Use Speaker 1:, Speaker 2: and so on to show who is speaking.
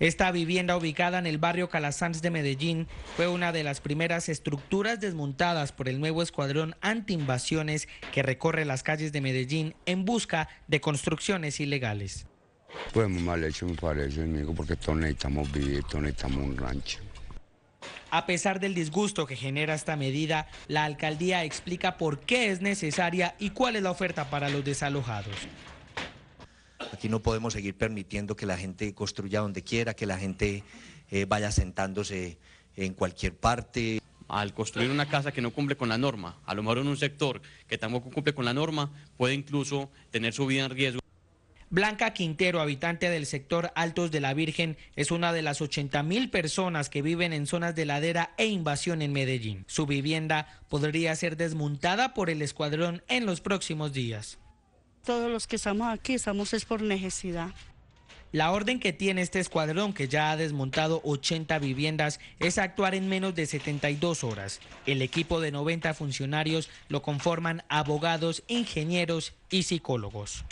Speaker 1: Esta vivienda ubicada en el barrio Calasanz de Medellín fue una de las primeras estructuras desmontadas por el nuevo escuadrón antiinvasiones que recorre las calles de Medellín en busca de construcciones
Speaker 2: ilegales. Pues muy mal hecho me parece, amigo, porque todos necesitamos vivir, todos necesitamos un rancho.
Speaker 1: A pesar del disgusto que genera esta medida, la alcaldía explica por qué es necesaria y cuál es la oferta para los desalojados.
Speaker 3: Aquí no podemos seguir permitiendo que la gente construya donde quiera, que la gente eh, vaya sentándose en cualquier parte.
Speaker 4: Al construir una casa que no cumple con la norma, a lo mejor en un sector que tampoco cumple con la norma, puede incluso tener su vida en riesgo.
Speaker 1: Blanca Quintero, habitante del sector Altos de la Virgen, es una de las 80 mil personas que viven en zonas de ladera e invasión en Medellín. Su vivienda podría ser desmontada por el escuadrón en los próximos días.
Speaker 5: Todos los que estamos aquí estamos es por necesidad.
Speaker 1: La orden que tiene este escuadrón, que ya ha desmontado 80 viviendas, es actuar en menos de 72 horas. El equipo de 90 funcionarios lo conforman abogados, ingenieros y psicólogos.